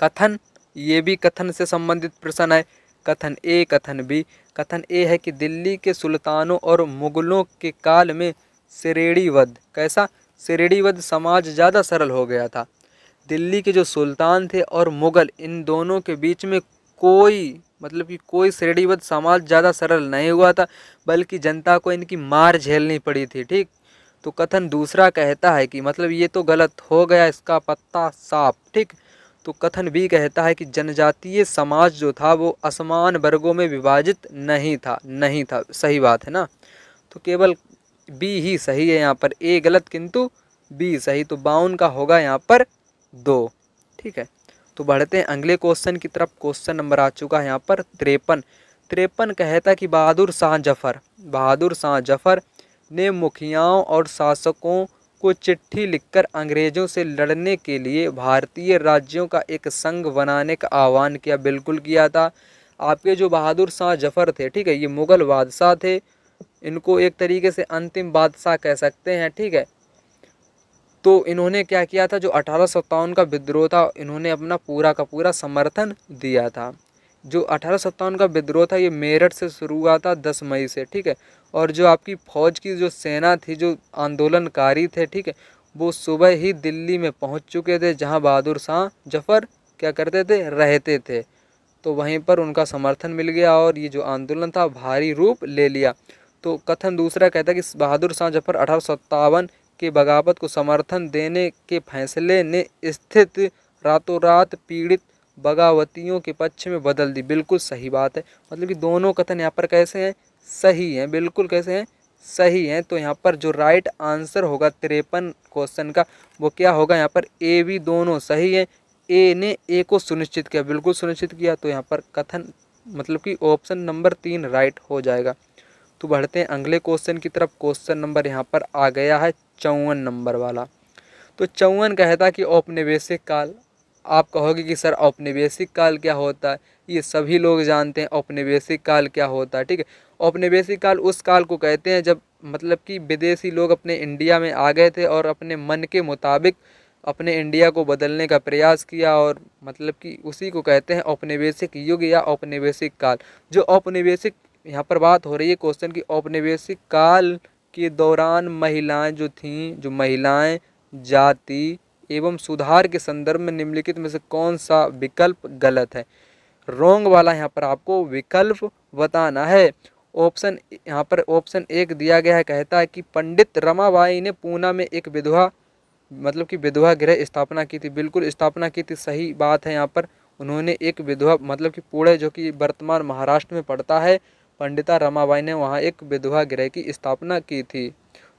कथन ये भी कथन से संबंधित प्रश्न है कथन ए कथन बी कथन ए है कि दिल्ली के सुल्तानों और मुगलों के काल में श्रेणीवध कैसा श्रेणीवध समाज ज़्यादा सरल हो गया था दिल्ली के जो सुल्तान थे और मुग़ल इन दोनों के बीच में कोई मतलब कि कोई श्रेणीबद्ध समाज ज़्यादा सरल नहीं हुआ था बल्कि जनता को इनकी मार झेलनी पड़ी थी ठीक तो कथन दूसरा कहता है कि मतलब ये तो गलत हो गया इसका पत्ता साफ ठीक तो कथन भी कहता है कि जनजातीय समाज जो था वो असमान वर्गों में विभाजित नहीं था नहीं था सही बात है ना तो केवल बी ही सही है यहाँ पर ए गलत किंतु बी सही तो बाउन का होगा यहाँ पर दो ठीक है तो बढ़ते हैं अगले क्वेश्चन की तरफ क्वेश्चन नंबर आ चुका है यहाँ पर त्रेपन त्रेपन कहता कि बहादुर शाह जफ़र बहादुर शाह जफ़र ने मुखियाओं और शासकों को चिट्ठी लिखकर अंग्रेजों से लड़ने के लिए भारतीय राज्यों का एक संघ बनाने का आह्वान किया बिल्कुल किया था आपके जो बहादुर शाह जफर थे ठीक है ये मुग़ल बादशाह थे इनको एक तरीके से अंतिम बादशाह कह सकते हैं ठीक है तो इन्होंने क्या किया था जो अठारह का विद्रोह था इन्होंने अपना पूरा का पूरा समर्थन दिया था जो अठारह का विद्रोह था ये मेरठ से शुरू हुआ था दस मई से ठीक है और जो आपकी फौज की जो सेना थी जो आंदोलनकारी थे ठीक है वो सुबह ही दिल्ली में पहुंच चुके थे जहां बहादुर शाह जफर क्या करते थे रहते थे तो वहीं पर उनका समर्थन मिल गया और ये जो आंदोलन था भारी रूप ले लिया तो कथन दूसरा कहता है कि बहादुर शाह जफर अठारह के बगावत को समर्थन देने के फैसले ने स्थित रातों रात पीड़ित बगावतियों के पक्ष में बदल दी बिल्कुल सही बात है मतलब कि दोनों कथन यहाँ पर कैसे हैं सही हैं बिल्कुल कैसे हैं सही हैं तो यहाँ पर जो राइट आंसर होगा तिरपन क्वेश्चन का वो क्या होगा यहाँ पर ए भी दोनों सही हैं ए ने ए को सुनिश्चित किया बिल्कुल सुनिश्चित किया तो यहाँ पर कथन मतलब कि ऑप्शन नंबर तीन राइट हो जाएगा तो बढ़ते हैं अगले क्वेश्चन की तरफ क्वेश्चन नंबर यहाँ पर आ गया है चौवन नंबर वाला तो चौवन कहता कि औपनिवेशिक काल आप कहोगे कि सर औपनिवेशिक काल क्या होता है ये सभी लोग जानते हैं औपनिवेशिक काल क्या होता है ठीक है औपनिवेशिक काल उस काल को कहते हैं जब मतलब कि विदेशी लोग अपने इंडिया में आ गए थे और अपने मन के मुताबिक अपने इंडिया को बदलने का प्रयास किया और मतलब कि उसी को कहते हैं औपनिवेशिक युग या औपनिवेशिक काल जो औपनिवेशिक यहाँ पर बात हो रही है क्वेश्चन की औपनिवेशिक काल के दौरान महिलाएं जो थीं जो महिलाएं जाति एवं सुधार के संदर्भ में निम्नलिखित में से कौन सा विकल्प गलत है रोंग वाला यहाँ पर आपको विकल्प बताना है ऑप्शन यहाँ पर ऑप्शन एक दिया गया है कहता है कि पंडित रमाबाई ने पूना में एक विधवा मतलब कि विधवा गृह स्थापना की थी बिल्कुल स्थापना की थी सही बात है यहाँ पर उन्होंने एक विधवा मतलब कि पुणे जो कि वर्तमान महाराष्ट्र में पड़ता है पंडिता रमाबाई ने वहाँ एक विधवा गृह की स्थापना की थी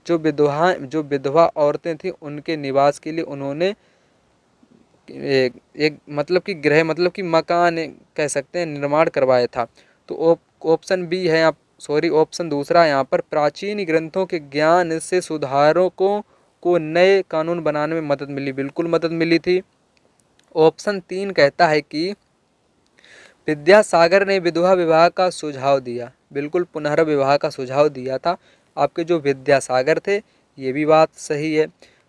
जो विधवा जो विधवा औरतें थीं उनके निवास के लिए उन्होंने एक, एक मतलब कि गृह मतलब कि मकान कह सकते हैं निर्माण करवाया था तो ऑप्शन बी है यहाँ सॉरी ऑप्शन दूसरा यहाँ पर प्राचीन ग्रंथों के ज्ञान से सुधारों को को नए कानून बनाने में मदद मिली बिल्कुल मदद मिली थी ऑप्शन तीन कहता है कि विद्यासागर ने विधवा विवाह का सुझाव दिया बिल्कुल पुनर्विवाह का सुझाव दिया था आपके जो विद्यासागर थे ये भी बात सही है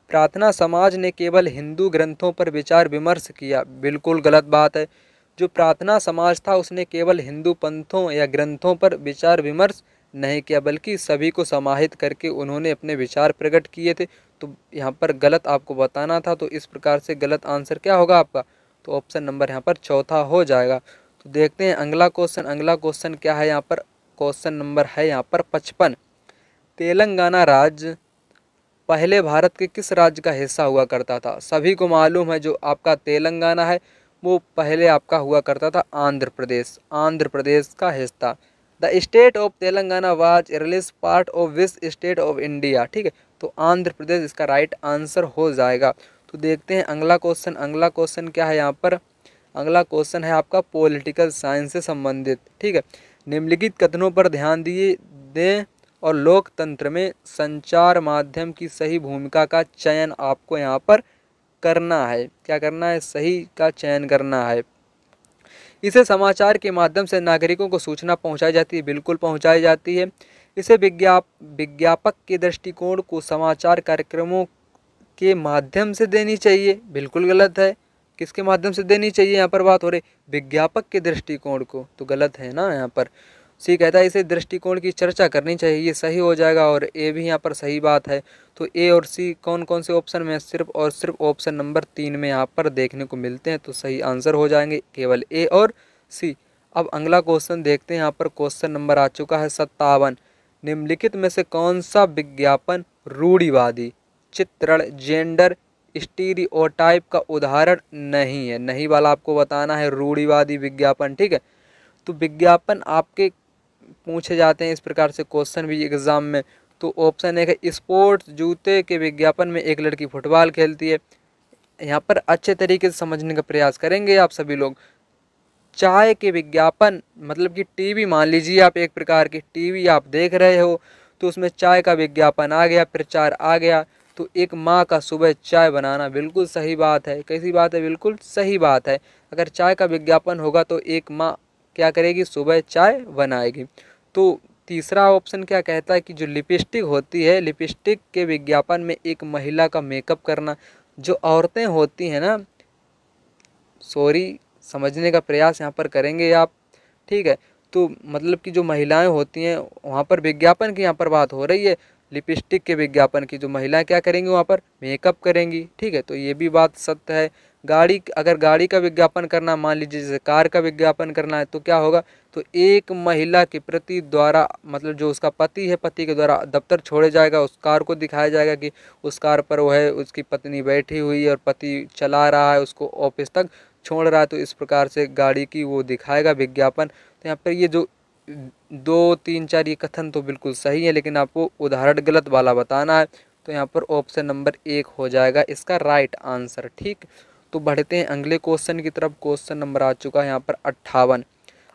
प्रार्थना समाज ने केवल हिंदू ग्रंथों पर विचार विमर्श किया बिल्कुल गलत बात है जो प्रार्थना समाज था उसने केवल हिंदू पंथों या ग्रंथों पर विचार विमर्श नहीं किया बल्कि सभी को समाहित करके उन्होंने अपने विचार प्रकट किए थे तो यहाँ पर गलत आपको बताना था तो इस प्रकार से गलत आंसर क्या होगा आपका तो ऑप्शन नंबर यहाँ पर चौथा हो जाएगा तो देखते हैं अगला क्वेश्चन अगला क्वेश्चन क्या है यहाँ पर क्वेश्चन नंबर है यहाँ पर पचपन तेलंगाना राज्य पहले भारत के किस राज्य का हिस्सा हुआ करता था सभी को मालूम है जो आपका तेलंगाना है वो पहले आपका हुआ करता था आंध्र प्रदेश आंध्र प्रदेश का हिस्सा the state of Telangana was release part of this state of India ठीक है तो आंध्र प्रदेश इसका राइट आंसर हो जाएगा तो देखते हैं अगला क्वेश्चन अगला क्वेश्चन क्या है यहाँ पर अगला क्वेश्चन है आपका पॉलिटिकल साइंस से संबंधित ठीक है निम्नलिखित कथनों पर ध्यान दिए दें और लोकतंत्र में संचार माध्यम की सही भूमिका का चयन आपको यहाँ पर करना है क्या करना है सही का चयन करना है इसे समाचार के माध्यम से नागरिकों को सूचना पहुँचाई जाती है बिल्कुल पहुँचाई जाती है इसे विज्ञाप विज्ञापक के दृष्टिकोण को समाचार कार्यक्रमों के माध्यम से देनी चाहिए बिल्कुल गलत है किसके माध्यम से देनी चाहिए यहाँ पर बात हो रही विज्ञापक के दृष्टिकोण को तो गलत है ना यहाँ पर सी कहता है इसे दृष्टिकोण की चर्चा करनी चाहिए ये सही हो जाएगा और ए भी यहाँ पर सही बात है तो ए और सी कौन कौन से ऑप्शन में सिर्फ और सिर्फ ऑप्शन नंबर तीन में यहाँ पर देखने को मिलते हैं तो सही आंसर हो जाएंगे केवल ए और सी अब अगला क्वेश्चन देखते हैं यहाँ पर क्वेश्चन नंबर आ चुका है सत्तावन निम्नलिखित में से कौन सा विज्ञापन रूढ़ीवादी चित्रण जेंडर स्टीरियोटाइप का उदाहरण नहीं है नहीं वाला आपको बताना है रूढ़ीवादी विज्ञापन ठीक है तो विज्ञापन आपके पूछे जाते हैं इस प्रकार से क्वेश्चन भी एग्ज़ाम में तो ऑप्शन एक है स्पोर्ट्स जूते के विज्ञापन में एक लड़की फुटबॉल खेलती है यहाँ पर अच्छे तरीके से समझने का प्रयास करेंगे आप सभी लोग चाय के विज्ञापन मतलब कि टीवी मान लीजिए आप एक प्रकार की टीवी आप देख रहे हो तो उसमें चाय का विज्ञापन आ गया प्रचार आ गया तो एक माँ का सुबह चाय बनाना बिल्कुल सही बात है कैसी बात है बिल्कुल सही बात है अगर चाय का विज्ञापन होगा तो एक माँ क्या करेगी सुबह चाय बनाएगी तो तीसरा ऑप्शन क्या कहता है कि जो लिपस्टिक होती है लिपस्टिक के विज्ञापन में एक महिला का मेकअप करना जो औरतें होती हैं ना सॉरी समझने का प्रयास यहाँ पर करेंगे आप ठीक है तो मतलब कि जो महिलाएं होती हैं वहाँ पर विज्ञापन की यहाँ पर बात हो रही है लिपस्टिक के विज्ञापन की जो महिलाएं क्या करेंगी वहाँ पर मेकअप करेंगी ठीक है तो ये भी बात सत्य है गाड़ी अगर गाड़ी का विज्ञापन करना मान लीजिए जैसे कार का विज्ञापन करना है तो क्या होगा तो एक महिला के प्रति द्वारा मतलब जो उसका पति है पति के द्वारा दफ्तर छोड़े जाएगा उस कार को दिखाया जाएगा कि उस कार पर वो है उसकी पत्नी बैठी हुई है और पति चला रहा है उसको ऑफिस तक छोड़ रहा है तो इस प्रकार से गाड़ी की वो दिखाएगा विज्ञापन तो यहाँ पर ये जो दो तीन चार ये कथन तो बिल्कुल सही है लेकिन आपको उदाहरण गलत वाला बताना है तो यहाँ पर ऑप्शन नंबर एक हो जाएगा इसका राइट आंसर ठीक तो बढ़ते हैं अगले क्वेश्चन की तरफ क्वेश्चन नंबर आ चुका है यहाँ पर अट्ठावन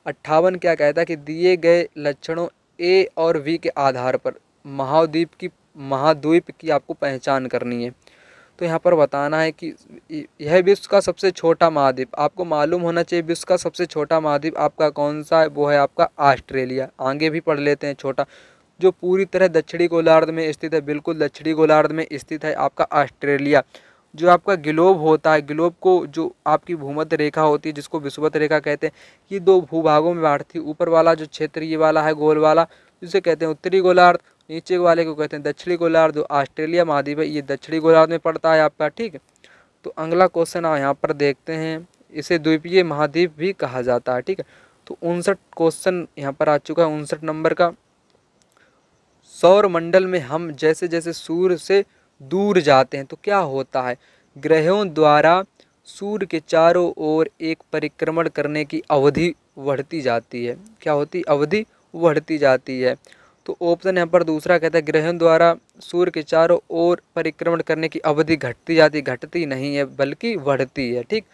अट्ठावन क्या कहता है कि दिए गए लक्षणों ए और वी के आधार पर महाद्वीप की महाद्वीप की आपको पहचान करनी है तो यहाँ पर बताना है कि यह विश्व का सबसे छोटा महाद्वीप आपको मालूम होना चाहिए विश्व का सबसे छोटा महाद्वीप आपका कौन सा है वो है आपका ऑस्ट्रेलिया आगे भी पढ़ लेते हैं छोटा जो पूरी तरह दक्षिणी गोलार्ध में स्थित है बिल्कुल दक्षिणी गोलार्ध में स्थित है आपका ऑस्ट्रेलिया जो आपका ग्लोब होता है ग्लोब को जो आपकी भूमध्य रेखा होती है जिसको विषुवत रेखा कहते हैं ये दो भूभागों में बांटती है ऊपर वाला जो क्षेत्र ये वाला है गोल वाला जिसे कहते हैं उत्तरी गोलार्ध नीचे वाले को कहते हैं दक्षिणी गोलार्ध जो ऑस्ट्रेलिया महाद्वीप है ये दक्षिणी गोलार्ध में पड़ता है आपका ठीक है तो अगला क्वेश्चन आप यहाँ पर देखते हैं इसे द्वीपीय महाद्वीप भी कहा जाता है ठीक है तो उनसठ क्वेश्चन यहाँ पर आ चुका है उनसठ नंबर का सौर मंडल में हम जैसे जैसे सूर्य से दूर जाते हैं तो क्या होता है ग्रहों द्वारा सूर्य के चारों ओर एक परिक्रमण करने की अवधि बढ़ती जाती है क्या होती अवधि बढ़ती जाती है तो ऑप्शन यहाँ पर दूसरा कहता है ग्रहण द्वारा सूर्य के चारों ओर परिक्रमण करने की अवधि घटती जाती घटती नहीं है बल्कि बढ़ती है ठीक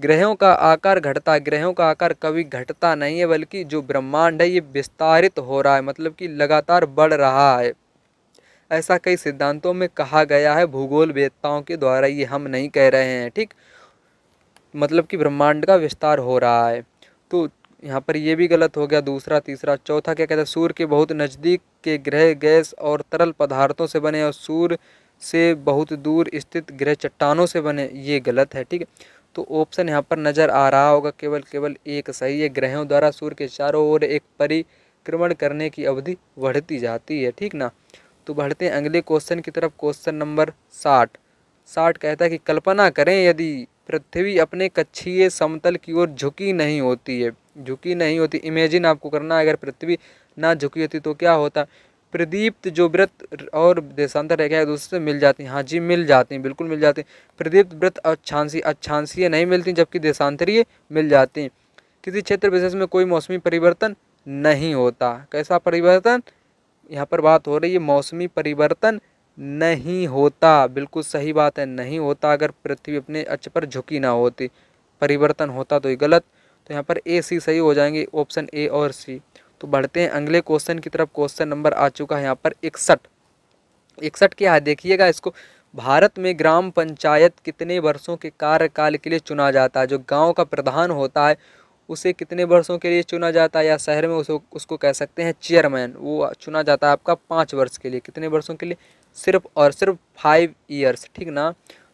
ग्रहों का आकार घटता है ग्रहों का आकार कभी घटता नहीं है बल्कि जो ब्रह्मांड है ये विस्तारित हो रहा है मतलब कि लगातार बढ़ रहा है ऐसा कई सिद्धांतों में कहा गया है भूगोल वेदताओं के द्वारा ये हम नहीं कह रहे हैं ठीक मतलब कि ब्रह्मांड का विस्तार हो रहा है तो यहाँ पर ये भी गलत हो गया दूसरा तीसरा चौथा क्या कहता है सूर्य के बहुत नज़दीक के ग्रह गैस और तरल पदार्थों से बने और सूर्य से बहुत दूर स्थित ग्रह चट्टानों से बने ये गलत है ठीक है तो ऑप्शन यहाँ पर नज़र आ रहा होगा केवल केवल एक सही है ग्रहों द्वारा सूर्य के चारों ओर एक परिक्रमण करने की अवधि बढ़ती जाती है ठीक ना तो बढ़ते हैं अगले क्वेश्चन की तरफ क्वेश्चन नंबर साठ साठ कहता है कि कल्पना करें यदि पृथ्वी अपने कच्छीय समतल की ओर झुकी नहीं होती है झुकी नहीं होती इमेजिन आपको करना अगर पृथ्वी ना झुकी होती तो क्या होता प्रदीप्त जो व्रत और देशांतर है क्या से मिल जाती हैं हाँ जी मिल जाती हैं बिल्कुल मिल जाती हैं प्रदीप्त व्रत अच्छांसी अच्छांसीय नहीं मिलती जबकि देशांतरीय मिल जाती हैं किसी क्षेत्र विशेष में कोई मौसमी परिवर्तन नहीं होता कैसा परिवर्तन यहाँ पर बात हो रही है मौसमी परिवर्तन नहीं होता बिल्कुल सही बात है नहीं होता अगर पृथ्वी अपने अच्छ पर झुकी ना होती परिवर्तन होता तो ये गलत तो यहाँ पर ए सी सही हो जाएंगे ऑप्शन ए और सी तो बढ़ते हैं अगले क्वेश्चन की तरफ क्वेश्चन नंबर आ चुका है यहाँ पर इकसठ इकसठ क्या है देखिएगा इसको भारत में ग्राम पंचायत कितने वर्षों के कार्यकाल के लिए चुना जाता है जो गांव का प्रधान होता है उसे कितने वर्षों के लिए चुना जाता है या शहर में उसको उसको कह सकते हैं चेयरमैन वो चुना जाता है आपका पाँच वर्ष के लिए कितने वर्षों के लिए सिर्फ और सिर्फ फाइव ईयर्स ठीक ना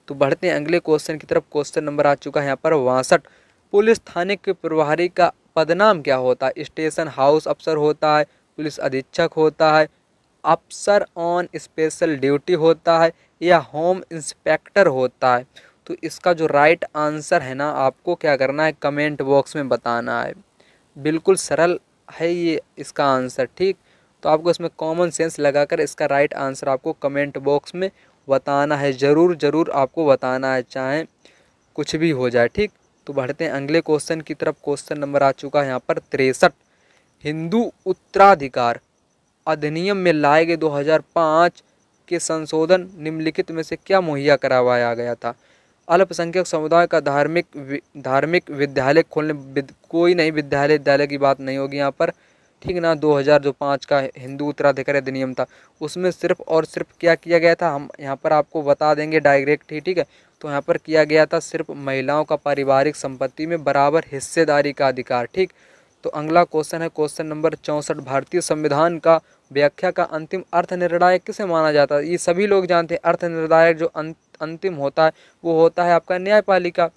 तो बढ़ते हैं अगले क्वेश्चन की तरफ क्वेश्चन नंबर आ चुका है यहाँ पर बासठ पुलिस थाने के प्रभारी का पदनाम क्या होता है स्टेशन हाउस अफसर होता है पुलिस अधीक्षक होता है अफसर ऑन स्पेशल ड्यूटी होता है या होम इंस्पेक्टर होता है तो इसका जो राइट आंसर है ना आपको क्या करना है कमेंट बॉक्स में बताना है बिल्कुल सरल है ये इसका आंसर ठीक तो आपको इसमें कॉमन सेंस लगाकर इसका राइट आंसर आपको कमेंट बॉक्स में बताना है ज़रूर ज़रूर आपको बताना है चाहे कुछ भी हो जाए ठीक तो बढ़ते हैं अगले क्वेश्चन की तरफ क्वेश्चन नंबर आ चुका है यहाँ पर तिरसठ हिंदू उत्तराधिकार अधिनियम में लाए गए 2005 के संशोधन निम्नलिखित में से क्या मुहैया करवाया गया था अल्पसंख्यक समुदाय का धार्मिक धार्मिक विद्यालय खोलने विद, कोई नहीं विद्यालय विद्यालय की बात नहीं होगी यहाँ पर ठीक ना दो हज़ार जो पाँच का हिंदू उत्तराधिकार अधिनियम था उसमें सिर्फ और सिर्फ क्या किया गया था हम यहाँ पर आपको बता देंगे डायरेक्ट ही ठीक है तो यहाँ पर किया गया था सिर्फ महिलाओं का पारिवारिक संपत्ति में बराबर हिस्सेदारी का अधिकार ठीक तो अगला क्वेश्चन है क्वेश्चन नंबर चौंसठ भारतीय संविधान का व्याख्या का अंतिम अर्थ निर्णायक किसे माना जाता है ये सभी लोग जानते हैं अर्थ निर्णायक जो अंत अंतिम होता है वो होता है आपका न्यायपालिका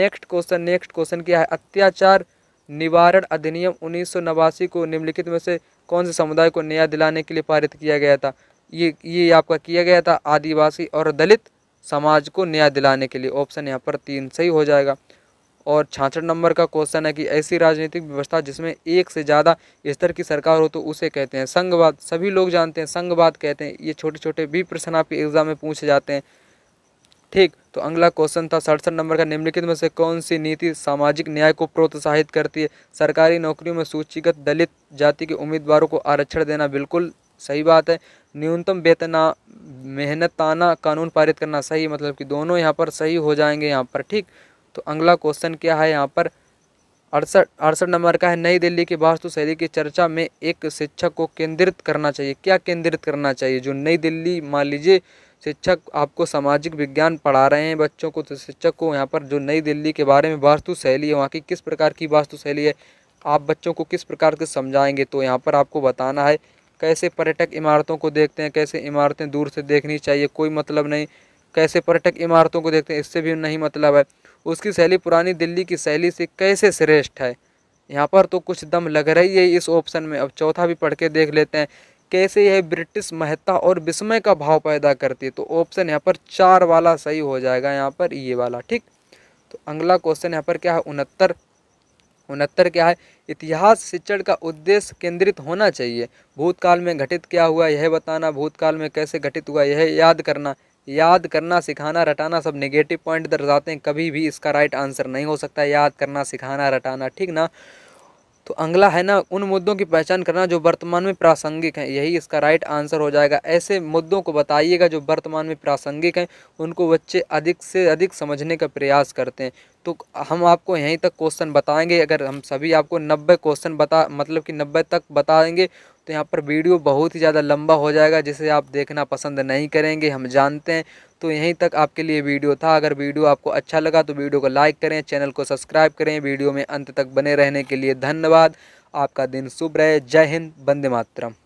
नेक्स्ट क्वेश्चन नेक्स्ट क्वेश्चन क्या है अत्याचार निवारण अधिनियम उन्नीस को निम्नलिखित में से कौन से समुदाय को न्याय दिलाने के लिए पारित किया गया था ये ये आपका किया गया था आदिवासी और दलित समाज को न्याय दिलाने के लिए ऑप्शन यहाँ पर तीन सही हो जाएगा और छाछठ नंबर का क्वेश्चन है कि ऐसी राजनीतिक व्यवस्था जिसमें एक से ज़्यादा स्तर की सरकार हो तो उसे कहते हैं संघवाद सभी लोग जानते हैं संघवाद कहते हैं ये छोटे छोटे भी प्रश्न आपके एग्जाम में पूछे जाते हैं ठीक तो अगला क्वेश्चन था सड़सठ नंबर का निम्नलिखित में से कौन सी नीति सामाजिक न्याय को प्रोत्साहित करती है सरकारी नौकरियों में सूचीगत दलित जाति के उम्मीदवारों को आरक्षण देना बिल्कुल सही बात है न्यूनतम वेतना मेहनताना कानून पारित करना सही मतलब कि दोनों यहाँ पर सही हो जाएंगे यहाँ पर ठीक तो अगला क्वेश्चन क्या है यहाँ पर अड़सठ अड़सठ नंबर का है नई दिल्ली की वास्तुशैली की चर्चा में एक शिक्षक को केंद्रित करना चाहिए क्या केंद्रित करना चाहिए जो नई दिल्ली मान लीजिए शिक्षक आपको सामाजिक विज्ञान पढ़ा रहे हैं बच्चों को तो शिक्षक को यहाँ पर जो नई दिल्ली के बारे में वास्तु शैली है वहाँ की किस प्रकार की वास्तु शैली है आप बच्चों को किस प्रकार से समझाएंगे तो यहाँ पर आपको बताना है कैसे पर्यटक इमारतों को देखते हैं कैसे इमारतें दूर से देखनी चाहिए कोई मतलब नहीं कैसे पर्यटक इमारतों को देखते हैं इससे भी नहीं मतलब है उसकी शैली पुरानी दिल्ली की शैली से कैसे श्रेष्ठ है यहाँ पर तो कुछ दम लग रही है इस ऑप्शन में अब चौथा भी पढ़ के देख लेते हैं कैसे यह ब्रिटिश महत्ता और विस्मय का भाव पैदा करती है तो ऑप्शन यहाँ पर चार वाला सही हो जाएगा यहाँ पर ये वाला ठीक तो अगला क्वेश्चन यहाँ पर क्या है उनहत्तर उनहत्तर क्या है इतिहास शिक्षण का उद्देश्य केंद्रित होना चाहिए भूतकाल में घटित क्या हुआ यह बताना भूतकाल में कैसे घटित हुआ यह याद करना याद करना सिखाना रटाना सब नेगेटिव पॉइंट दर्शाते हैं कभी भी इसका राइट आंसर नहीं हो सकता याद करना सिखाना रटाना ठीक ना तो अगला है ना उन मुद्दों की पहचान करना जो वर्तमान में प्रासंगिक हैं यही इसका राइट आंसर हो जाएगा ऐसे मुद्दों को बताइएगा जो वर्तमान में प्रासंगिक हैं उनको बच्चे अधिक से अधिक समझने का प्रयास करते हैं तो हम आपको यहीं तक क्वेश्चन बताएंगे अगर हम सभी आपको नब्बे क्वेश्चन बता मतलब कि नब्बे तक बताएंगे तो यहाँ पर वीडियो बहुत ही ज़्यादा लंबा हो जाएगा जिसे आप देखना पसंद नहीं करेंगे हम जानते हैं तो यहीं तक आपके लिए वीडियो था अगर वीडियो आपको अच्छा लगा तो वीडियो को लाइक करें चैनल को सब्सक्राइब करें वीडियो में अंत तक बने रहने के लिए धन्यवाद आपका दिन शुभ रहे जय हिंद बंदे मातरम